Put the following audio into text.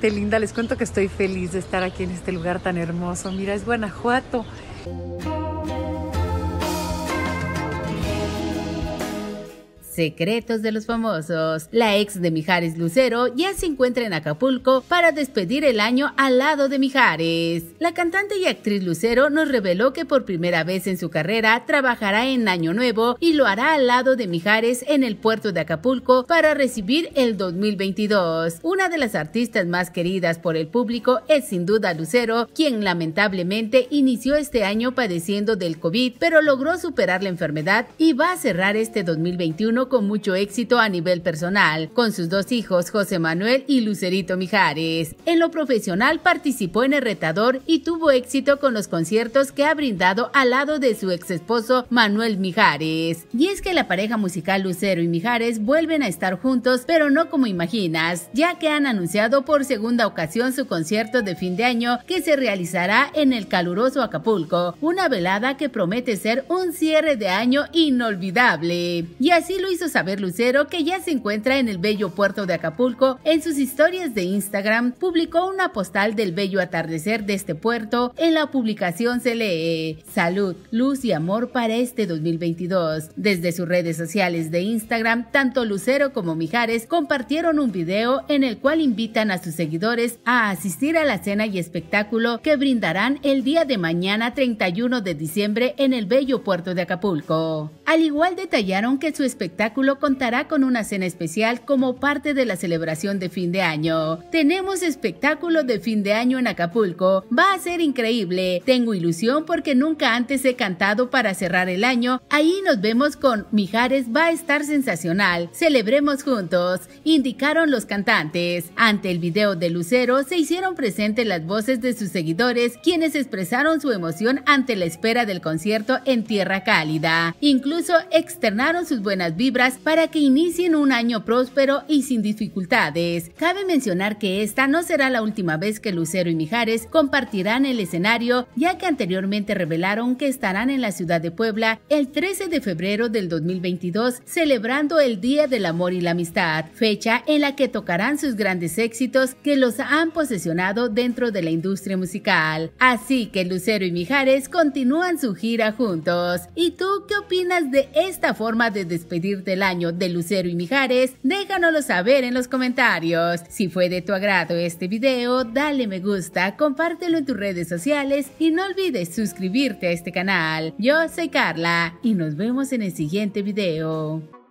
linda, les cuento que estoy feliz de estar aquí en este lugar tan hermoso. Mira, es Guanajuato. Secretos de los Famosos. La ex de Mijares Lucero ya se encuentra en Acapulco para despedir el año al lado de Mijares. La cantante y actriz Lucero nos reveló que por primera vez en su carrera trabajará en Año Nuevo y lo hará al lado de Mijares en el puerto de Acapulco para recibir el 2022. Una de las artistas más queridas por el público es sin duda Lucero, quien lamentablemente inició este año padeciendo del COVID, pero logró superar la enfermedad y va a cerrar este 2021 con mucho éxito a nivel personal, con sus dos hijos José Manuel y Lucerito Mijares. En lo profesional participó en El Retador y tuvo éxito con los conciertos que ha brindado al lado de su ex esposo Manuel Mijares. Y es que la pareja musical Lucero y Mijares vuelven a estar juntos, pero no como imaginas, ya que han anunciado por segunda ocasión su concierto de fin de año que se realizará en el caluroso Acapulco, una velada que promete ser un cierre de año inolvidable. Y así lo hizo saber Lucero, que ya se encuentra en el bello puerto de Acapulco. En sus historias de Instagram publicó una postal del bello atardecer de este puerto. En la publicación se lee Salud, luz y amor para este 2022. Desde sus redes sociales de Instagram, tanto Lucero como Mijares compartieron un video en el cual invitan a sus seguidores a asistir a la cena y espectáculo que brindarán el día de mañana 31 de diciembre en el bello puerto de Acapulco. Al igual detallaron que su espectáculo espectáculo contará con una cena especial como parte de la celebración de fin de año. Tenemos espectáculo de fin de año en Acapulco. Va a ser increíble. Tengo ilusión porque nunca antes he cantado para cerrar el año. Ahí nos vemos con Mijares. Va a estar sensacional. Celebremos juntos, indicaron los cantantes. Ante el video de Lucero se hicieron presentes las voces de sus seguidores, quienes expresaron su emoción ante la espera del concierto en Tierra Cálida. Incluso externaron sus buenas vibras para que inicien un año próspero y sin dificultades. Cabe mencionar que esta no será la última vez que Lucero y Mijares compartirán el escenario, ya que anteriormente revelaron que estarán en la ciudad de Puebla el 13 de febrero del 2022 celebrando el Día del Amor y la Amistad, fecha en la que tocarán sus grandes éxitos que los han posesionado dentro de la industria musical. Así que Lucero y Mijares continúan su gira juntos. ¿Y tú qué opinas de esta forma de despedir del año de Lucero y Mijares? Déjanoslo saber en los comentarios. Si fue de tu agrado este video, dale me gusta, compártelo en tus redes sociales y no olvides suscribirte a este canal. Yo soy Carla y nos vemos en el siguiente video.